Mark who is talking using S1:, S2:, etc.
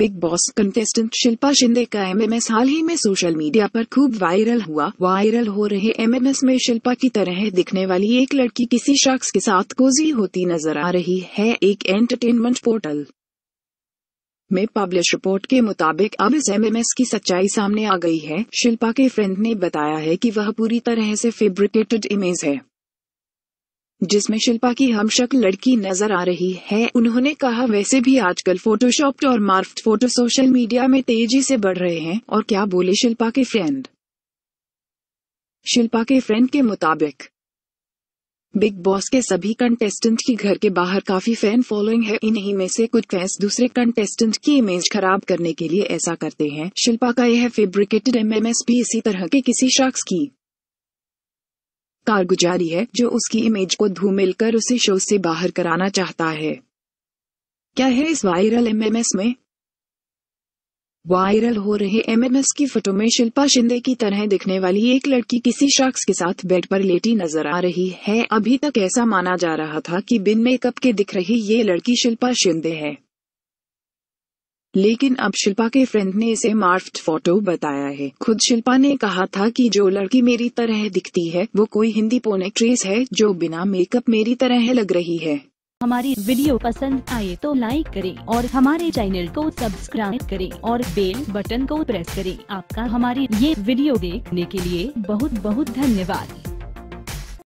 S1: big Boss contestant Shilpa Shinde का MMS हाल ही में social media पर खूब वायरल हुआ वायरल हो रहे एमएमएस में शिल्पा की तरह दिखने वाली एक लड़की किसी शख्स के साथ कोजी होती नजर आ रही है एक एंटरटेनमेंट पोर्टल में पब्लिश रिपोर्ट के मुताबिक अब इस एमएमएस की सच्चाई सामने आ गई है शिल्पा के फ्रेंड ने बताया है कि वह पूरी तरह से फेब्रिकेटेड इमेज है जिसमें शिल्पा की हम लड़की नजर आ रही है उन्होंने कहा वैसे भी आजकल फोटोशॉप्ड और मार्फ्ट फोटो सोशल मीडिया में तेजी से बढ़ रहे हैं और क्या बोले शिल्पा के फ्रेंड शिल्पा के फ्रेंड के मुताबिक बिग बॉस के सभी कंटेस्टेंट की घर के बाहर काफी फैन फॉलोइंग है इन्हीं में से कुछ फैंस दूसरे कंटेस्टेंट की इमेज खराब करने के लिए ऐसा करते हैं शिल्पा का यह फेब्रिकेटेड एमएमएस भी इसी तरह के किसी शख्स की कारगुजारी है जो उसकी इमेज को धूमिल कर उसे शो से बाहर कराना चाहता है क्या है इस वायरल एमएमएस में वायरल हो रहे एमएमएस की फोटो में शिल्पा शिंदे की तरह दिखने वाली एक लड़की किसी शख्स के साथ बेड पर लेटी नजर आ रही है अभी तक ऐसा माना जा रहा था कि बिन मेकअप के दिख रही ये लड़की शिल्पा शिंदे है लेकिन अब शिल्पा के फ्रेंड ने इसे मार्फ फोटो बताया है खुद शिल्पा ने कहा था कि जो लड़की मेरी तरह दिखती है वो कोई हिंदी पोन एक्ट्रेस है जो बिना मेकअप
S2: मेरी तरह लग रही है हमारी वीडियो पसंद आए तो लाइक करें और हमारे चैनल को सब्सक्राइब करें और बेल बटन को प्रेस करें आपका हमारी ये वीडियो देखने के लिए बहुत बहुत धन्यवाद